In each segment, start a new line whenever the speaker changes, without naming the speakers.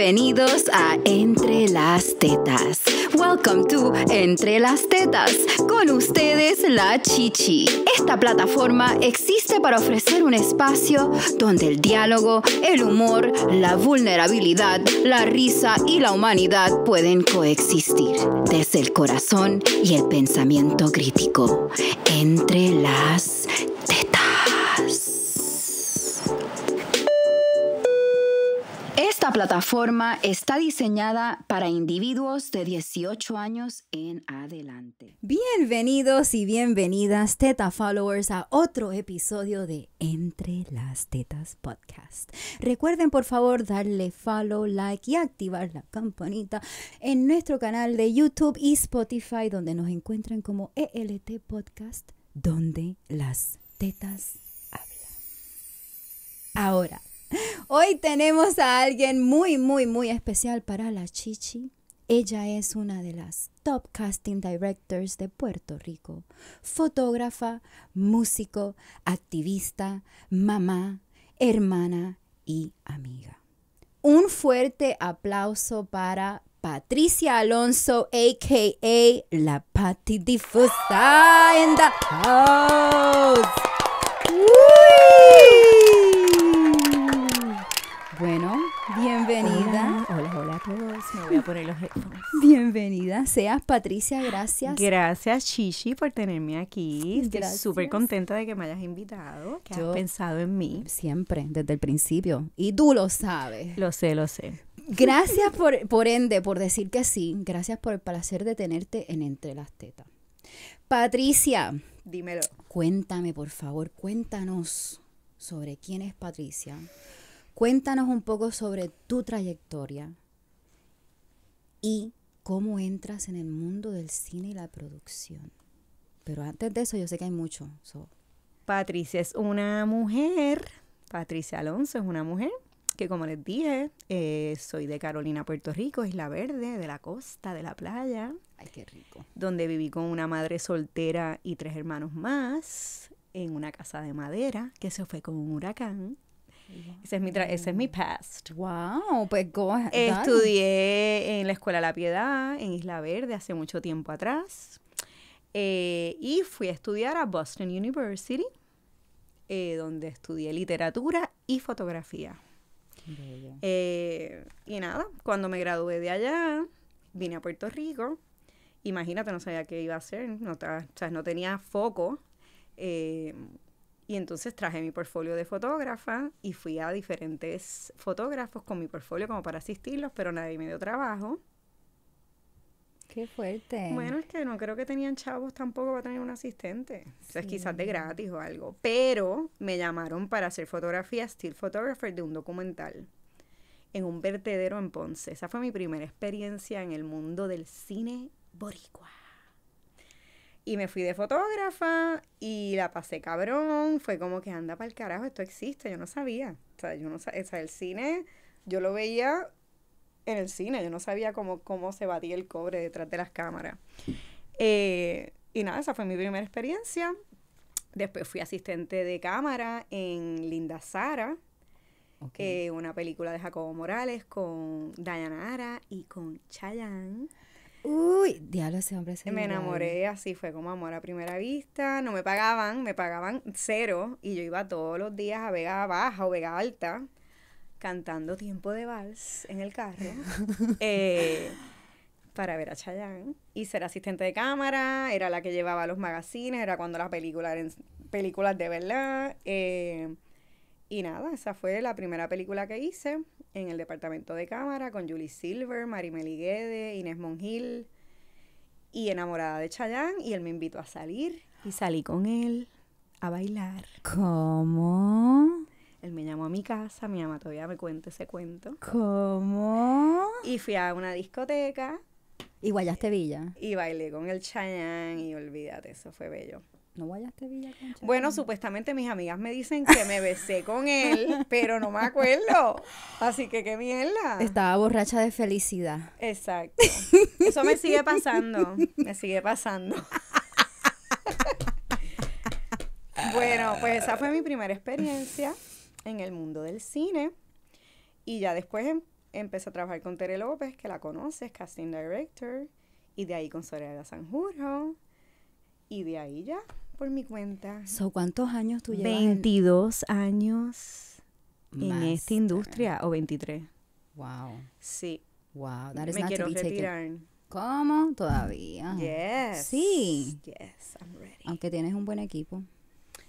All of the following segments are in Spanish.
Bienvenidos a Entre las Tetas. Welcome to Entre las Tetas. Con ustedes la Chichi. Esta plataforma existe para ofrecer un espacio donde el diálogo, el humor, la vulnerabilidad, la risa y la humanidad pueden coexistir desde el corazón y el pensamiento crítico. Entre las plataforma está diseñada para individuos de 18 años en adelante. Bienvenidos y bienvenidas, Teta Followers, a otro episodio de Entre las Tetas Podcast. Recuerden, por favor, darle follow, like y activar la campanita en nuestro canal de YouTube y Spotify, donde nos encuentran como ELT Podcast, donde las tetas hablan. Ahora, Hoy tenemos a alguien muy, muy, muy especial para la Chichi. Ella es una de las top casting directors de Puerto Rico, fotógrafa, músico, activista, mamá, hermana y amiga. Un fuerte aplauso para Patricia Alonso, a.k.a. La Patti Difusa en Bienvenida seas, Patricia, gracias.
Gracias, Chichi, por tenerme aquí. Estoy súper contenta de que me hayas invitado, que has pensado en mí. Siempre, desde el principio. Y tú lo sabes. Lo sé, lo sé. Gracias
por, por ende, por decir que sí. Gracias por el placer de tenerte en Entre las Tetas. Patricia. Dímelo. Cuéntame, por favor, cuéntanos sobre quién es Patricia. Cuéntanos un poco sobre tu trayectoria y cómo entras en el mundo del cine y la producción. Pero antes de eso yo sé que hay mucho.
Patricia es una mujer, Patricia Alonso es una mujer que como les dije, eh, soy de Carolina, Puerto Rico, Isla Verde, de la costa, de la playa. Ay, qué rico. Donde viví con una madre soltera y tres hermanos más en una casa de madera que se fue con un huracán. Ese, es mi past. Wow, pues Estudié en la Escuela La Piedad, en Isla Verde, hace mucho tiempo atrás. Eh, y fui a estudiar a Boston University, eh, donde estudié literatura y fotografía. Eh, y nada, cuando me gradué de allá, vine a Puerto Rico. Imagínate, no sabía qué iba a hacer, no, o sea, no tenía foco. Y entonces traje mi portfolio de fotógrafa y fui a diferentes fotógrafos con mi portfolio como para asistirlos, pero nadie me dio trabajo. Qué fuerte. Bueno, es que no creo que tenían chavos tampoco para tener un asistente. es quizás de gratis o algo. Pero me llamaron para hacer fotografía, still photographer de un documental en un vertedero en Ponce. Esa fue mi primera experiencia en el mundo del cine boricua. Y me fui de fotógrafa y la pasé cabrón. Fue como que anda para el carajo, esto existe, yo no sabía. O sea, yo no o el cine, yo lo veía en el cine, yo no sabía cómo, cómo se batía el cobre detrás de las cámaras. Eh, y nada, esa fue mi primera experiencia. Después fui asistente de cámara en Linda Sara, eh, una película de Jacobo Morales con Dayanara y con Chayanne. Uy,
diablo, ese hombre se Me enamoré,
así fue como amor a primera vista. No me pagaban, me pagaban cero. Y yo iba todos los días a Vega Baja o Vega Alta cantando tiempo de vals en el carro eh, para ver a Chayanne. Y ser asistente de cámara, era la que llevaba los magazines, era cuando las películas eran películas de verdad. Eh, y nada, esa fue la primera película que hice en el departamento de cámara con Julie Silver, Marimeli Guede, Inés Monjil y enamorada de Chayanne y él me invitó a salir y salí con él a bailar. ¿Cómo? Él me llamó a mi casa, mi mamá todavía me cuenta ese cuento. ¿Cómo? Y fui a una discoteca
¿Y guayaste Villa?
Y bailé con el Chayán y olvídate, eso fue bello. ¿No guayaste Villa con Chayán? Bueno, supuestamente mis amigas me dicen que me besé con él, pero no me acuerdo. Así que qué mierda. Estaba
borracha de felicidad.
Exacto. Eso me sigue pasando, me sigue pasando. bueno, pues esa fue mi primera experiencia en el mundo del cine. Y ya después em, empecé a trabajar con Tere López, que la conoces, casting director, y de ahí con Soledad Sanjurjo, y de ahí ya, por mi cuenta. So, ¿Cuántos años tú llevas? 22 años en esta industria, o 23. Wow. Sí. Wow, that is Me not quiero to be retirar. Taken.
¿Cómo? Todavía. Yes. Sí.
Yes, I'm ready.
Aunque tienes un buen equipo.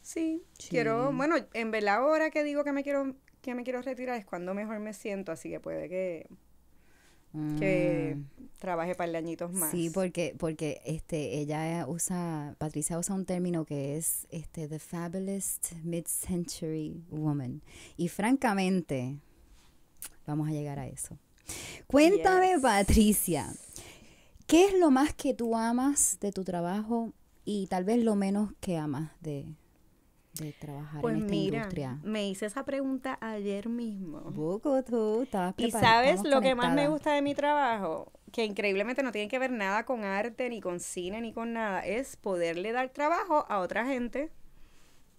Sí, quiero, bueno, en la hora que digo que me quiero que me quiero retirar es cuando mejor me siento, así que puede que
que mm.
trabaje para el añitos más. Sí,
porque porque este ella usa Patricia usa un término que es este the fabulous mid-century woman y francamente vamos a llegar a eso. Cuéntame, Patricia, ¿qué es lo más que tú amas de tu trabajo y tal vez lo menos que amas de de trabajar pues en esta mira, industria?
Me hice esa pregunta ayer mismo.
tú Y sabes lo que más me gusta
de mi trabajo, que increíblemente no tiene que ver nada con arte, ni con cine, ni con nada, es poderle dar trabajo a otra gente.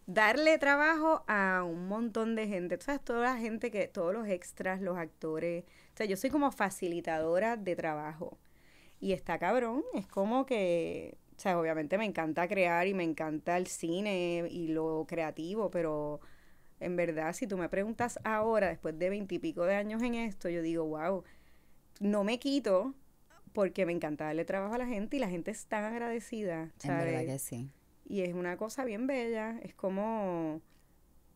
Darle trabajo a un montón de gente. Tú sabes, toda la gente que, todos los extras, los actores. O sea, yo soy como facilitadora de trabajo. Y está cabrón, es como que o sea, obviamente me encanta crear y me encanta el cine y lo creativo, pero en verdad, si tú me preguntas ahora, después de veintipico de años en esto, yo digo, wow, no me quito porque me encanta darle trabajo a la gente y la gente es tan agradecida. En verdad que sí. Y es una cosa bien bella, es como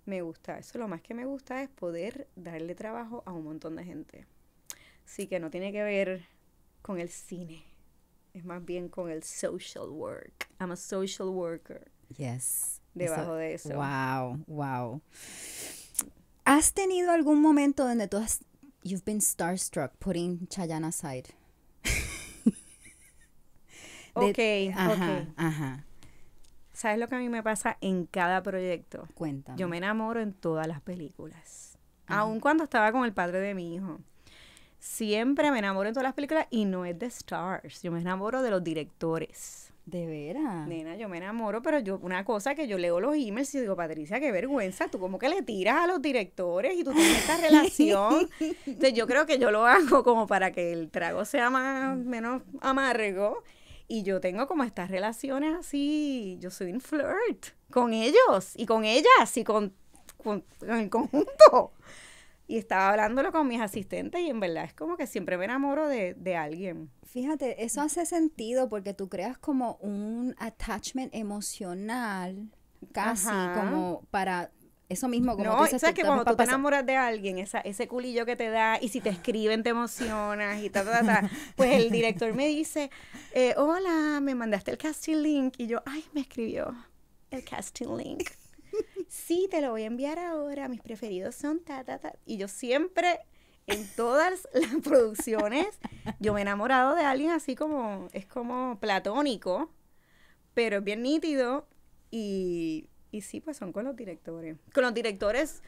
me gusta, eso lo más que me gusta es poder darle trabajo a un montón de gente. sí que no tiene que ver con el cine es más bien con el social work. I'm a social worker.
Yes.
Debajo de eso.
Wow, wow. ¿Has tenido algún momento donde tú has you've been starstruck
putting Chayana aside? Ok okay, okay. ajá. ¿Sabes lo que a mí me pasa en cada proyecto? Cuéntame. Yo me enamoro en todas las películas. Aún cuando estaba con el padre de mi hijo siempre me enamoro en todas las películas y no es de stars, yo me enamoro de los directores. De veras. Nena, yo me enamoro, pero yo, una cosa que yo leo los emails y digo, Patricia, qué vergüenza, tú como que le tiras a los directores y tú tienes esta relación. Entonces yo creo que yo lo hago como para que el trago sea menos amargo. Y yo tengo como estas relaciones así, yo soy un flirt con ellos y con ellas y con, con el conjunto. Y estaba hablándolo con mis asistentes y en verdad es como que siempre me enamoro de, alguien.
Fíjate, eso hace sentido porque tú creas como un attachment emocional, casi como para eso
mismo como no, sabes que cuando tú te enamoras de alguien ese culillo que te da y si te escriben te emocionas y ta, ta, ta, pues el director me dice eh, hola me mandaste el casting link y yo ay me escribió el casting link sí, te lo voy a enviar ahora, mis preferidos son ta, ta, Y yo siempre, en todas las producciones, yo me he enamorado de alguien así como, es como platónico, pero es bien nítido y, y sí, pues son con los directores. Con los directores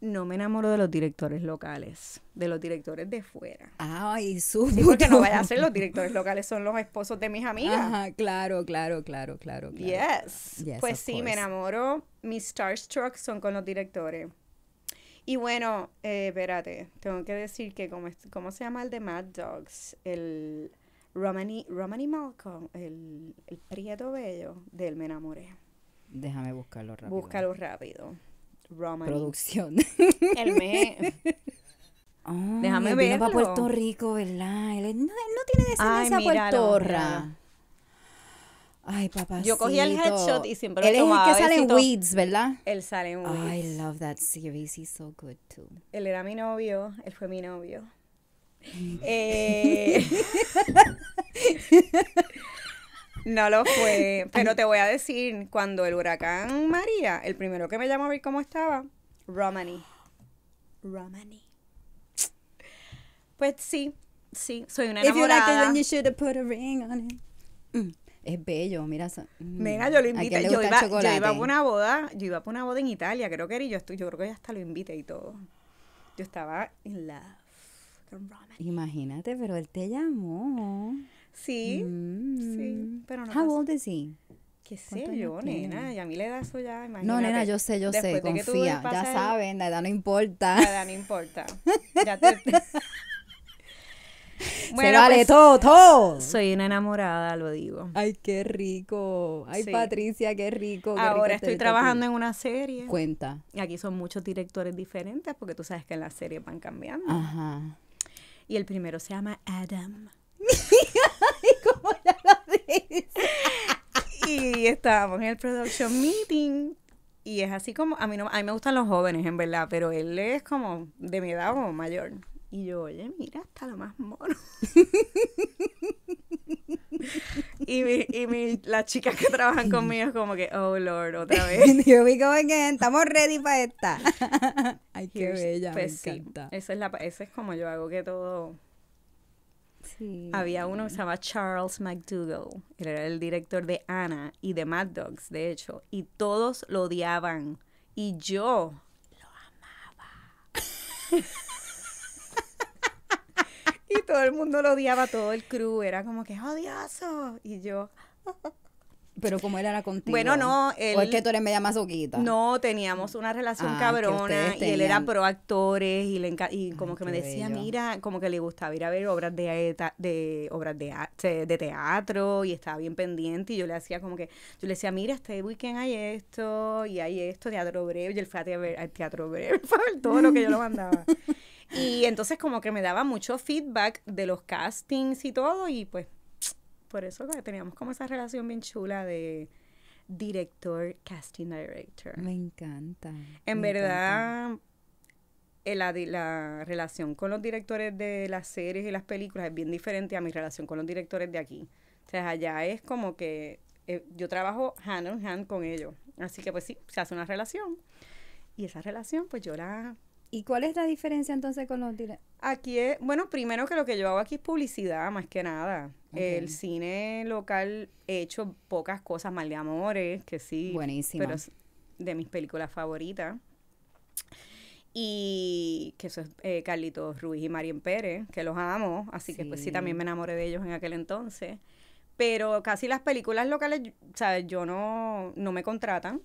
no me enamoro de los directores locales, de los directores de fuera. Ay, su. porque no vaya a ser los directores locales, son los esposos de mis amigas. Ajá, claro, claro, claro, claro. Yes. pues sí, me enamoro. Mis starstruck son con los directores. Y bueno, eh, espérate, tengo que decir que, como, ¿cómo se llama el de Mad Dogs? El Romany, Romany Malcolm, el, el Prieto Bello, del Me Enamoré.
Déjame buscarlo rápido. Búscalo
rápido. Producción. El me...
Déjame él Vino para Puerto Rico, ¿verdad? Él, no, tiene no tiene descendencia puertorra. Ay, papá. Yo cogí el headshot y siempre lo tomaba. Él es el que sale en Weeds, ¿verdad? Él sale en Weeds. I love that series. He's so good too.
Él era mi novio. Él fue mi novio. eh... No lo fue. Pero te voy a decir, cuando el huracán María, el primero que me llamó a ver cómo estaba, Romani. Romani. Pues sí, sí, soy una enamorada. If you like it, then put a ring on it.
Mm. Es bello, mira. Mm, mira, yo lo invité. Yo iba, yo iba, a una
boda, yo iba a una boda en Italia, creo que era, y yo, estoy, yo creo que ya hasta lo invité y todo. Yo estaba en love
Imagínate, pero él te llamó. Sí, sí, mm. pero no. How old is
¿Qué sé yo, nena? Y a mí le da eso ya, imagínate. No, nena, yo sé, yo sé, confía. Ya saben,
la edad no importa. La edad no
importa. Ya te...
Bueno, vale pues, todo,
todo. Soy una enamorada, lo digo. Ay, qué rico. Ay, Patricia, qué rico. Ahora estoy trabajando en una serie. Cuenta. Y aquí son muchos directores diferentes porque tú sabes que en las series van cambiando. Ajá. Y el primero se llama Adam. y estábamos en el production meeting. Y es así como, a mí, no, a me gustan los jóvenes, en verdad, pero él es como de mi edad o mayor. Y yo, oye, mira, está lo más mono. y, y mi, las chicas que trabajan conmigo es como que, oh Lord, otra vez.
yo vi como que estamos ready para esta.
Ay, qué bella, pues esa es, la, esa es como yo hago que todo había uno que se llamaba Charles McDougall, él era el director de Anna y de Mad Dogs, de hecho, y todos lo odiaban. Y yo lo amaba. y todo el mundo lo odiaba, todo el crew, era como que odioso. Y yo...
Pero como él era contigo. Bueno, no. Él, o es que tú eres media masoquita.
No, teníamos una relación ah, cabrona y él era pro actores y, le ah, como que me decía, mira, como que le gustaba ir a ver obras de, de obras de, de teatro y estaba bien pendiente y yo le hacía como que, yo le decía, mira, este weekend hay esto y hay esto, teatro breve, y él fue a ver al teatro breve, fue todo lo que yo lo mandaba. y entonces como que me daba mucho feedback de los castings y todo y pues por eso teníamos como esa relación bien chula de director, casting director. Me encanta. En verdad, La, relación con los directores de las series y las películas es bien diferente a mi relación con los directores de aquí. O sea, allá es como que eh, yo trabajo hand on hand con ellos. Así que pues sí, se hace una relación. Y esa relación pues yo la
¿Y cuál es la diferencia entonces con los directores?
Aquí es, bueno, primero que lo que yo hago aquí es publicidad, más que nada. El cine local he hecho pocas cosas, Mal de Amores, que sí. Buenísimo. Pero de mis películas favoritas. Y que eso es eh, Carlitos Ruiz y Marín Pérez, que los amo. Así que pues sí, también me enamoré de ellos en aquel entonces. Pero casi las películas locales, o sea, yo no, no me contratan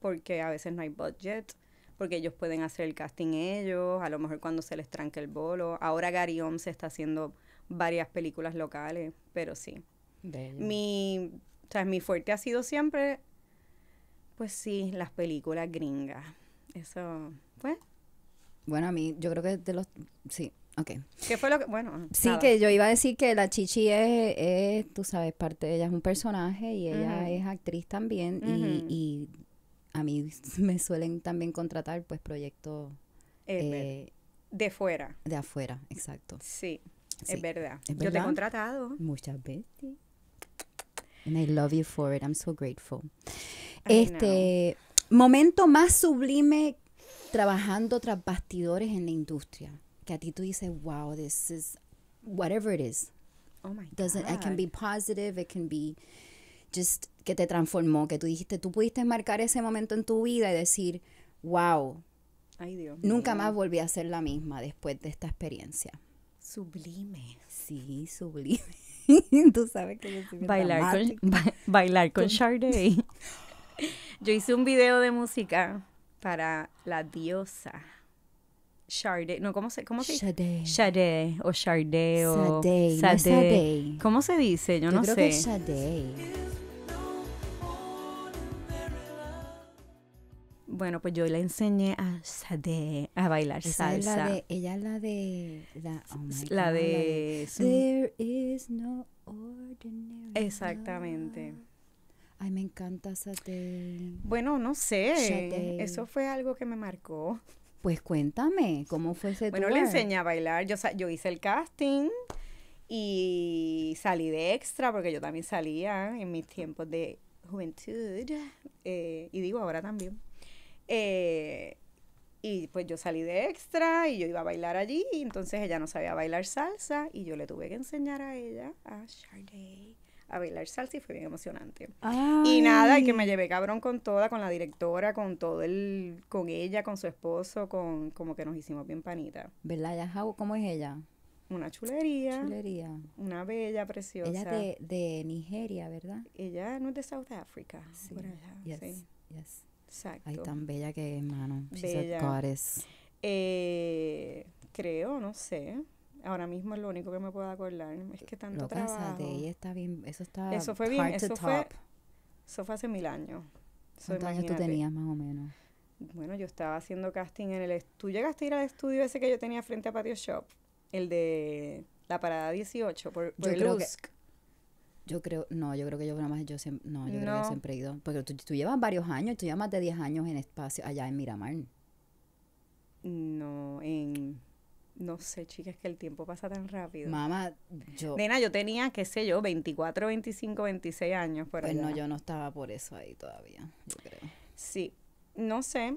porque a veces no hay budget porque ellos pueden hacer el casting ellos, a lo mejor cuando se les tranque el bolo. Ahora Gary se está haciendo varias películas locales, pero sí. Mi, o mi fuerte ha sido siempre, pues sí, las películas gringas. Eso, pues.
Bueno, a mí, yo creo que de los, sí, Ok.
¿Qué fue lo que.? Bueno. Sí, que
yo iba a decir que la Chichi es, tú sabes, parte de ella es un personaje y ella es actriz también. y, a mí me suelen también contratar pues proyectos eh,
de fuera. De afuera, exacto. Sí, Es, verdad. Yo te he contratado.
Muchas veces. And I love you for it. I'm so grateful.
este
momento más sublime trabajando tras bastidores en la industria. Que a ti tú dices, wow, this is whatever it is. Oh my Doesn't, God. It can be positive, it can be que te transformó, que tú dijiste, tú pudiste marcar ese momento en tu vida y decir, wow, nunca más volví a ser la misma después de esta experiencia. Sublime. Sí, sublime.
tú sabes que yo soy bailar con, bailar con Sharday. yo hice un video de música para la diosa. Sharday, no, ¿cómo se, cómo se dice? o ¿Cómo se dice? Yo, no creo sé.
Que
Bueno, pues yo le enseñé a, Sade a bailar salsa. ella es la de... La, oh de... There is no ordinary Exactamente. Ay, me encanta Sade. Bueno, no sé. Eso fue algo que
me marcó. Pues cuéntame, ¿cómo fue ese Bueno, le enseñé
a bailar. Yo, yo hice el casting y salí de extra porque yo también salía en mis tiempos de juventud. Eh, y digo ahora también. Eh, y pues yo salí de extra y yo iba a bailar allí, y entonces ella no sabía bailar salsa y yo le tuve que enseñar a ella, a a bailar salsa y fue bien emocionante. Y nada, y que me llevé cabrón con toda, con la directora, con todo el, con ella, con su esposo, con como que nos hicimos bien panita.
¿Verdad? Ya, ¿cómo es ella?
Una chulería. Una bella, preciosa. Ella de, de Nigeria, ¿verdad? Ella no es de South Africa. Sí. sí. Exacto. Ay, tan bella que es, mano. She's eh, creo, no sé. Ahora mismo es lo único que me puedo acordar. Es que tanto trabajo. ella está bien, eso
está Eso fue bien, eso fue,
eso fue hace mil años. ¿Cuántos años tú tenías
más o menos?
Bueno, yo estaba haciendo casting en el... Tú llegaste a ir al estudio ese que yo tenía frente a Patio Shop, el de la parada 18, por, por
yo creo, no, yo creo que yo nada más, yo siempre, no, yo creo que siempre he ido. Porque tú, llevas varios años, tú llevas más de 10 años en espacio, allá en Miramar.
No, en... No sé, chicas, que el tiempo pasa tan rápido. Mamá, yo... Nena, yo tenía, qué sé yo, 24, 25, 26 años por Pues no, yo no estaba por eso ahí todavía, yo creo. Sí, no sé,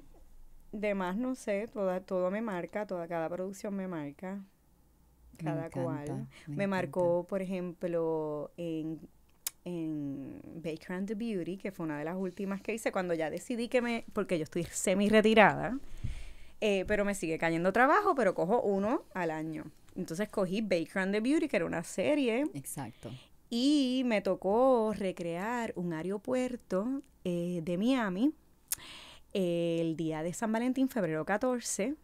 de más no sé, toda, todo me marca, toda cada producción me marca
cada cual. Me,
marcó, por ejemplo, en, en Baker and the Beauty, que fue una de las últimas que hice, cuando ya decidí que me, porque yo estoy semi retirada, eh, pero me sigue cayendo trabajo, pero cojo uno al año. Entonces cogí Baker and the Beauty, que era una serie. Exacto. Y me tocó recrear un aeropuerto eh, de Miami el día de San Valentín, febrero 14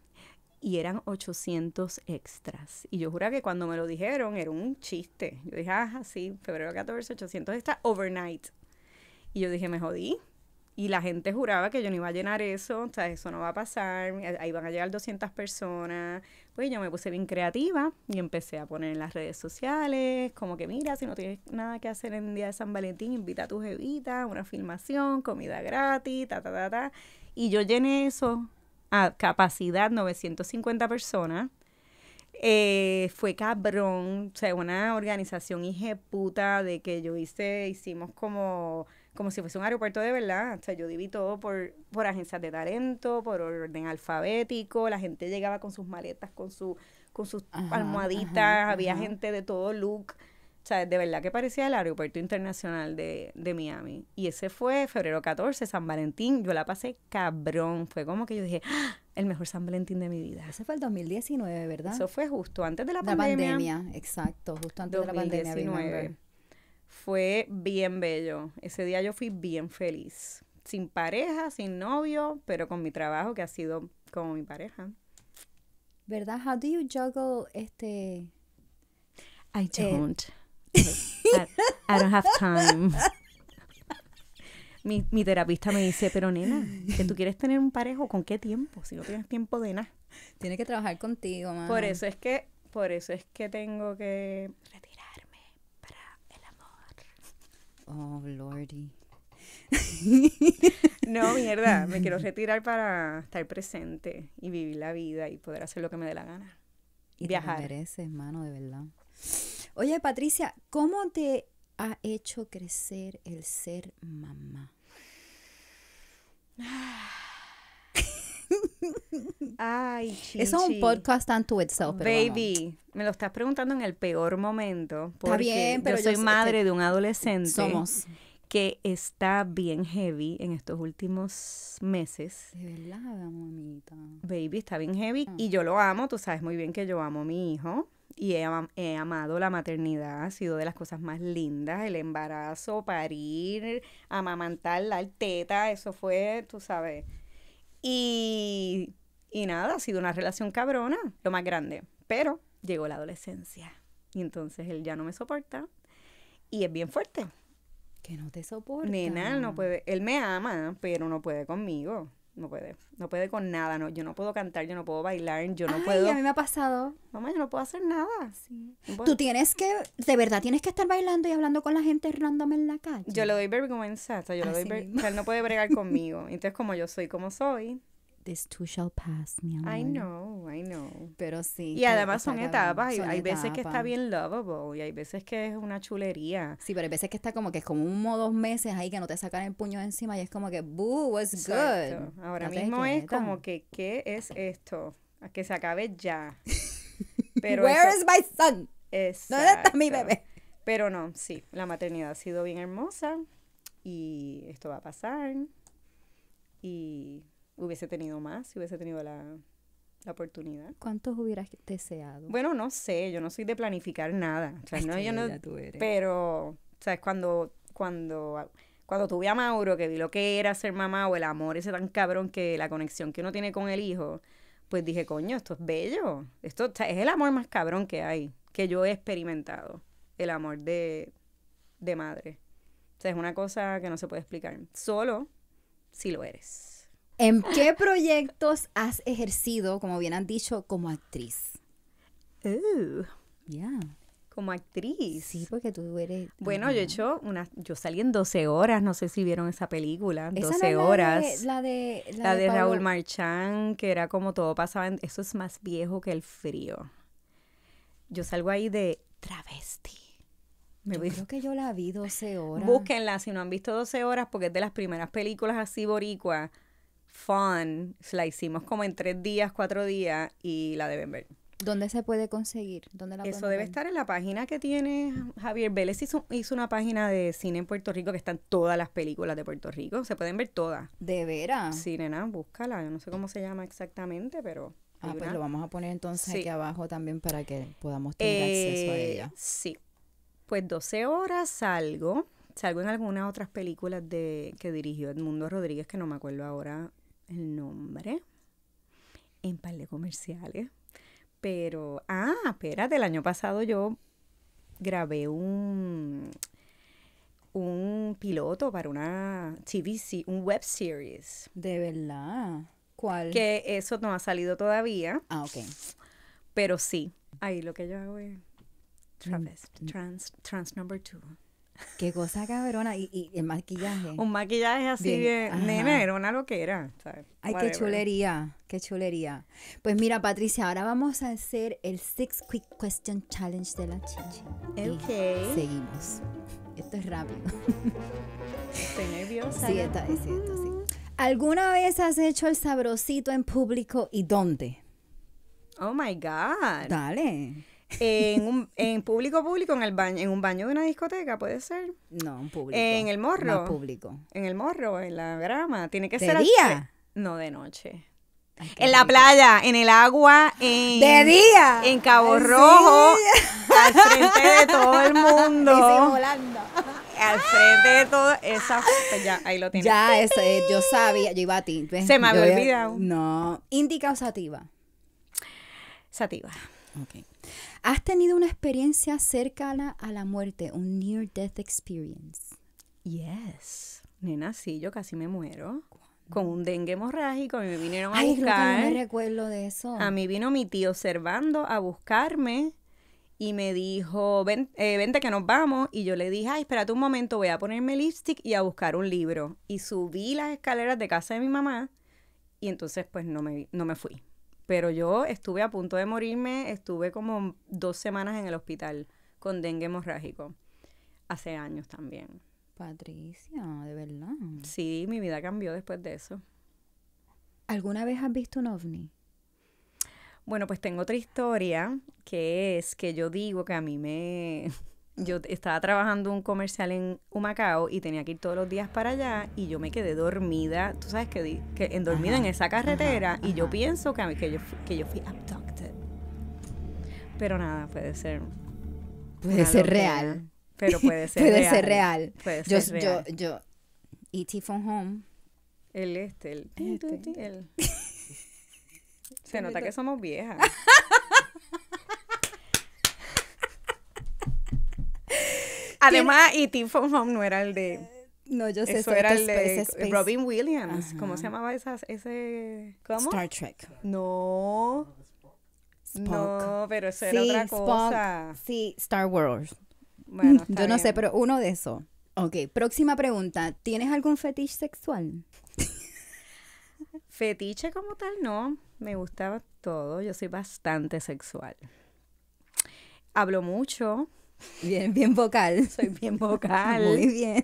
y eran 800 extras. Y yo jura que cuando me lo dijeron era un chiste. Yo dije, ah, sí, febrero 14, 800 extras, overnight. Y yo dije, me jodí. Y la gente juraba que yo no iba a llenar eso, o sea, eso no va a pasar, ahí van a llegar 200 personas. Pues yo me puse bien creativa y empecé a poner en las redes sociales, como que mira, si no tienes nada que hacer en el día de San Valentín, invita a tus evitas, una filmación, comida gratis, ta, ta, ta, ta. Y yo llené eso a capacidad 950 personas. Eh, fue cabrón, o sea, una organización puta de que yo hice, hicimos como, como si fuese un aeropuerto de verdad, o sea, yo diví todo por, por agencias de talento, por orden alfabético, la gente llegaba con sus maletas, con, su, con sus almohaditas, había gente de todo look, o sea, de verdad que parecía el aeropuerto internacional de, de Miami. Y ese fue febrero 14, San Valentín. Yo la pasé cabrón. Fue como que yo dije, ah, el mejor San Valentín de mi vida. Ese fue el 2019, ¿verdad? Eso fue justo antes de la, pandemia. exacto, justo antes de la pandemia. Fue bien bello. Ese día yo fui bien feliz. Sin pareja, sin novio, pero con mi trabajo que ha sido como mi pareja.
¿Verdad? How do you este
I eh, I, don't have time. Mi, terapista me dice, pero nena, que tú quieres tener un parejo, ¿con qué tiempo? Si no tienes tiempo de nada. tiene que trabajar contigo, mamá. Por eso es que, por eso es que tengo que retirarme para el amor. Oh, lordy.
no, mierda, me quiero
retirar para estar presente y vivir la vida y poder hacer lo que me dé la gana.
Y, y viajar. Te mereces, mano, de verdad. Oye, Patricia, ¿cómo te ha hecho crecer el ser mamá?
Ay, Eso es un podcast
unto itself. Baby,
me lo estás preguntando en el peor momento. está bien, pero yo soy madre de un adolescente. Somos. Que está bien heavy en estos últimos meses. De verdad, mamita. Baby, está bien heavy y ah. yo lo amo. Tú sabes muy bien que yo amo a mi hijo y he, amado la maternidad, ha sido de las cosas más lindas, el embarazo, parir, amamantar, la teta, eso fue, tú sabes. Y, y nada, ha sido una relación cabrona, lo más grande, pero llegó la adolescencia y entonces él ya no me soporta y es bien fuerte. Que no te soporta. Nena, no puede, él me ama, pero no puede conmigo no puede, no puede con nada, no, yo no puedo cantar, yo no puedo bailar, yo no puedo. a mí me ha pasado. Mamá, yo no puedo hacer nada. Tú tienes
que, de verdad, tienes que estar bailando y hablando con la gente random en la calle. Yo
le doy vergüenza, o yo le doy vergüenza, él no puede bregar conmigo. Entonces, como yo soy como soy, this too
shall pass, mi amor. I know, I know. Pero sí.
Y además son etapas. hay veces que está bien lovable y hay veces que es una chulería. Sí, pero hay veces que está como que es como un o dos meses
ahí que no te sacan el puño encima y es como que, boo, what's good. Ahora mismo es como
que, ¿qué es esto? A que se acabe ya. Pero Where is
my son?
¿Dónde está mi bebé? Pero no, sí, la maternidad ha sido bien hermosa y esto va a pasar. Y hubiese tenido más, si hubiese tenido la, oportunidad.
¿Cuántos hubieras deseado? Bueno,
no sé, yo no soy de planificar nada. O sea, pero, ¿sabes? Cuando, cuando, cuando tuve a Mauro, que vi lo que era ser mamá o el amor ese tan cabrón que la conexión que uno tiene con el hijo, pues dije, coño, esto es bello. Esto es el amor más cabrón que hay, que yo he experimentado. El amor de, de madre. O sea, es una cosa que no se puede explicar. Solo si lo eres.
¿En qué proyectos has ejercido, como bien han dicho, como actriz? Uh,
Como actriz. Sí, porque tú eres. Bueno, yo he hecho una. Yo salí en 12 horas, no sé si vieron esa película. 12 esa no horas. La de. La de, Raúl Marchán, que era como todo pasaba en, Eso es más viejo que el frío. Yo salgo ahí de travesti. Me creo que yo la vi 12 horas. Búsquenla si no han visto 12 horas, porque es de las primeras películas así boricua fun. La hicimos como en tres días, cuatro días y la deben ver.
¿Dónde se puede conseguir? ¿Dónde Eso debe estar
en la página que tiene Javier Vélez. Hizo, hizo, una página de cine en Puerto Rico que están todas las películas de Puerto Rico. Se pueden ver todas. ¿De veras? Sí, búscala. Yo no sé cómo se llama exactamente, pero... Ah, pues lo vamos
a poner entonces aquí abajo también para que podamos tener eh, acceso a ella.
Sí. Pues 12 horas salgo. Salgo en algunas otras películas de que dirigió Edmundo Rodríguez, que no me acuerdo ahora el nombre en par de comerciales. Pero, ah, espérate, el año pasado yo grabé un, un piloto para una TV, un web series. De verdad. ¿Cuál? Que eso no ha salido todavía. Ah, Pero sí. Ahí lo que yo hago es
trans,
trans number two.
Qué cosa cabrona. Y, el
maquillaje. Un maquillaje así de nene, era una loquera. Ay, qué chulería,
qué chulería. Pues mira, Patricia, ahora vamos a hacer el Six Quick Question Challenge de la chichi. Ok. seguimos. Esto es rápido.
Estoy nerviosa. Sí, está, sí.
¿Alguna vez has hecho el sabrosito en público y dónde?
Oh my God. Dale en un en público público en el baño en un baño de una discoteca puede ser
no en público en el morro
público en el morro en la grama tiene que ¿De día no de noche en la playa en el agua de día en Cabo Rojo al frente de todo el mundo al frente de todo esa ya ahí lo tienes ya eso eh, yo
sabía yo iba a ti se me había olvidado no indica o sativa sativa ¿Has tenido una experiencia cercana a la muerte, un near death experience? Yes.
Nena, sí, yo casi me muero. Con un dengue hemorrágico y me vinieron a buscar. me
recuerdo de eso. A mí
vino mi tío observando a buscarme y me dijo, eh, vente que nos vamos. Y yo le dije, ay, espérate un momento, voy a ponerme lipstick y a buscar un libro. Y subí las escaleras de casa de mi mamá y entonces pues no me, no me fui. Pero yo estuve a punto de morirme, estuve como dos semanas en el hospital con dengue hemorrágico, hace años también. Patricia, de verdad. Sí, mi vida cambió después de eso. ¿Alguna vez has visto un ovni? Bueno, pues tengo otra historia que es que yo digo que a mí me, yo estaba trabajando un comercial en Humacao y tenía que ir todos los días para allá y yo me quedé dormida, tú sabes que, en, dormida en esa carretera y yo pienso que, yo, que yo fui abducted. Pero nada, puede ser. Puede ser real. Pero puede ser puede real. Ser real. Puede yo, ser real. Yo, yo, ¿Y from Home. El este, el... Este. el. Se nota que somos viejas. Además, y Tim fong no era el de... No, yo sé. Eso era el de Robin Williams. ¿Cómo se llamaba ese...? ¿Cómo? Star Trek. No. No, pero eso era otra cosa.
sí, Star Wars. Bueno, yo no sé, pero uno de eso. Ok, próxima pregunta. ¿Tienes algún fetiche sexual?
fetiche como tal, no. Me gustaba todo. Yo soy bastante sexual. Hablo mucho,
Bien, bien vocal. Soy bien vocal. Muy bien.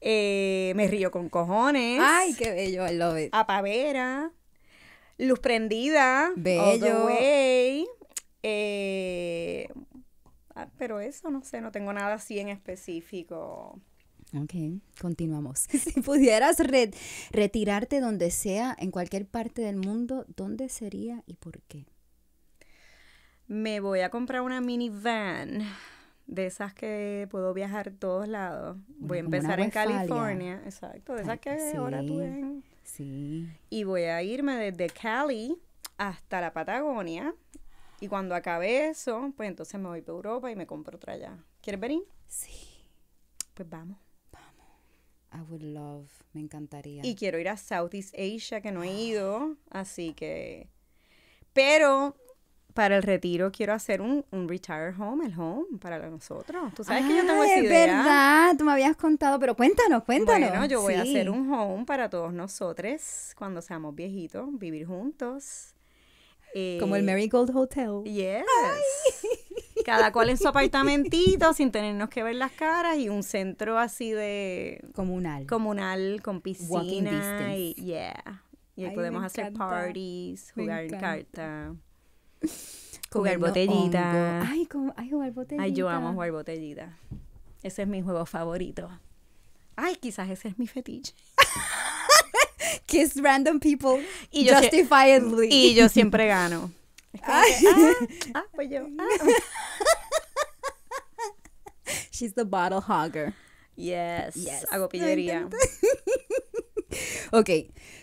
Eh, me río con cojones. Ay, qué bello, I love it. Apavera. Luz prendida. Bello. Eh, ah, pero eso no sé, no tengo nada así en específico.
Ok, continuamos. si pudieras retirarte donde sea, en cualquier parte del mundo, ¿dónde sería y por qué?
Me voy a comprar una minivan de esas que puedo viajar todos lados. Voy a empezar en California, exacto, de esas que ahora tú ven.
Sí.
Y voy a irme desde Cali hasta la Patagonia. Y cuando acabe eso, pues entonces me voy para Europa y me compro otra allá. ¿Quieres venir? Sí. Pues vamos. Vamos.
I would love. Me encantaría. Y
quiero ir a Southeast Asia, que no he ido. Así que. Pero para el retiro quiero hacer un, un, retire home, el home para nosotros. Tú sabes que yo tengo esa idea. Es verdad,
tú me habías contado, pero cuéntanos, cuéntanos. Bueno, yo voy a hacer un
home para todos nosotros cuando seamos viejitos, vivir juntos. Eh, Como el Marigold Hotel. Yes. Cada cual en su apartamentito, sin tenernos que ver las caras y un centro así de comunal, comunal con piscina y yeah. Y ahí podemos hacer parties, jugar en carta. Jugar botellita. Ay,
¿cómo? ay, jugar
botellita. Ay, yo amo jugar botellita. Ese es mi juego favorito. Ay, quizás ese es mi fetiche. Kiss random people y justifiably. Yo, y yo siempre gano. Ah, ah, pues yo. Ah". She's the bottle hogger. Yes. yes. Hago pillería.
ok,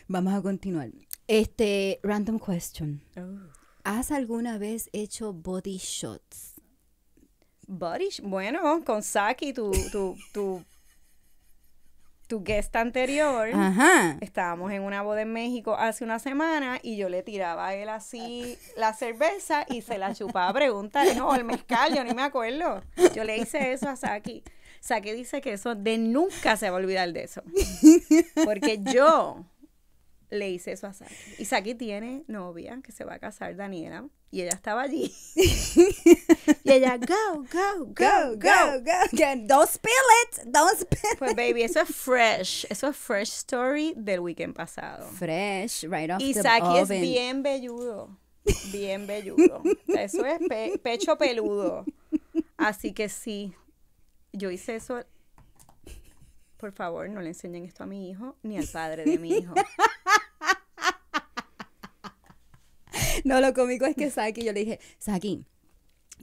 vamos a continuar. Este, random question. Oh. ¿Has alguna vez hecho body shots?
Body, bueno, con Saki, tu, tu, tu, tu guest anterior, estábamos en una boda en México hace una semana y yo le tiraba a él así la cerveza y se la chupaba, preguntar. no, el mezcal, yo ni me acuerdo. Yo le hice eso a Saki. Saki dice que eso de nunca se va a olvidar de eso. Porque yo le hice eso a Saki. Y Saki tiene novia que se va a casar, Daniela, y ella estaba allí. y ella, go, go, go, go, go. Don't spill it, don't spill pues, it. Pues, baby, eso es fresh. Eso es fresh story del weekend pasado. Fresh, right off y the Saki es bien velludo. Bien velludo. Eso es pecho peludo. Así que sí, yo hice eso. Por favor, no le enseñen esto a mi hijo ni al padre de mi hijo. No, lo cómico es que Saki, yo le dije,
Saki,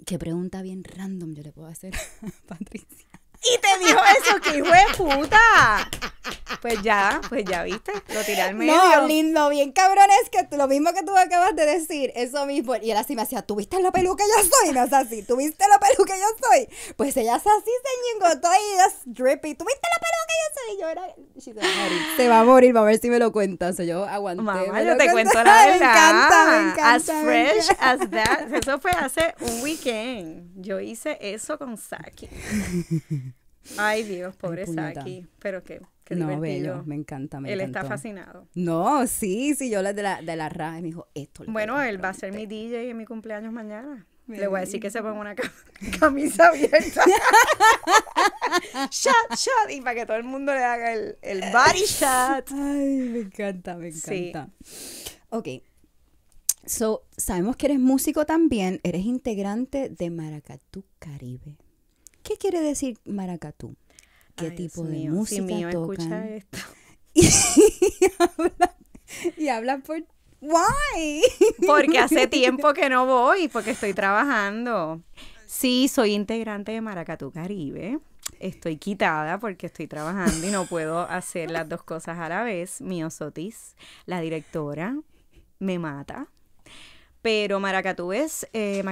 qué pregunta bien random yo le puedo hacer
a Patricia. Y te dijo eso, que hijo de puta. Pues ya, pues ya viste, lo tiré al medio. No,
lindo, bien cabrón, es que lo mismo que tú acabas de decir, eso mismo. Y él así me hacía, ¿tuviste la peluca que yo soy? No es así, ¿tuviste la peluca que yo soy? Pues ella es así, se ñingotó y es drippy, ¿tuviste la peluca que yo soy? Y yo era, se va a morir, se va a morir, va a ver si me lo cuentas. yo aguanté. Mamá, yo te cuento la verdad. Me encanta, me encanta. As fresh as that. Eso fue hace un
weekend. Yo hice eso con Saki. Ay, Dios, pobre Saki. Pero qué, qué no, divertido. Bello, me
encanta, me Él está fascinado. No, sí, sí, yo la de la, de la me dijo, esto
lo Bueno, él va a ser mi DJ en mi cumpleaños mañana. Le voy a decir que se ponga una camisa abierta. shot, shot. Y para que todo el mundo le haga el, el body shot.
Ay, me encanta, me encanta. Sí. Ok. So, sabemos que eres músico también. Eres integrante de Maracatu Caribe. ¿Qué quiere decir maracatú? ¿Qué tipo de música tocan? y, habla, y por Why? Porque hace tiempo
que no voy, porque estoy trabajando. Sí, soy integrante de Maracatú Caribe. Estoy quitada porque estoy trabajando y no puedo hacer las dos cosas a la vez. mío Sotis, la directora, me mata. Pero maracatu es, eh,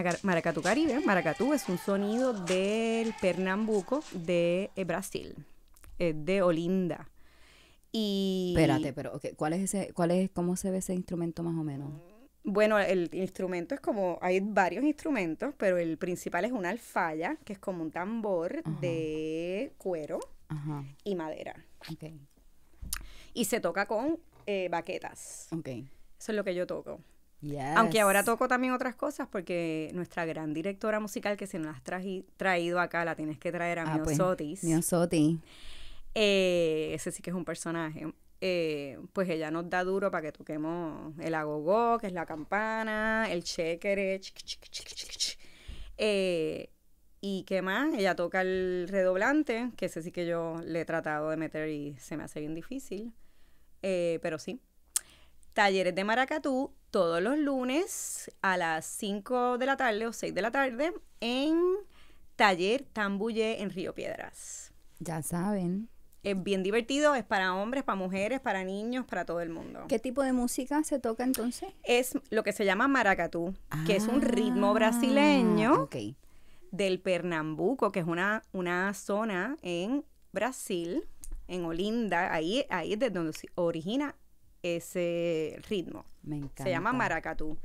caribe, maracatú es un sonido del Pernambuco de eh, Brasil, eh, de Olinda. Y... Espérate, pero
¿cuál es ese, cuál es, cómo se ve ese instrumento más o menos?
Bueno, el instrumento es como, hay varios instrumentos, pero el principal es una alfaya, que es como un tambor de cuero y madera. Y se toca con eh, baquetas. Okay. Eso es lo que yo toco. Aunque ahora toco también otras cosas porque nuestra gran directora musical que se nos has traído acá, la tienes que traer a ah, pues, Mio Sotis. Eh, ese sí que es un personaje. Eh, pues ella nos da duro para que toquemos el agogó, que es la campana, el eh, chequere, y qué más, ella toca el redoblante, que ese sí que yo le he tratado de meter y se me hace bien difícil, pero sí, talleres de maracatú todos los lunes a las 5 de la tarde o 6 de la tarde en Taller Tambuye en Río Piedras.
Ya saben.
Es bien divertido, es para hombres, para mujeres, para niños, para todo el mundo. ¿Qué
tipo de música se toca entonces?
Es lo que se llama maracatú, que es un ah, ritmo brasileño del Pernambuco, que es una, una zona en Brasil, en Olinda, ahí, ahí es de donde se origina ese ritmo. Me encanta. Se llama maracatu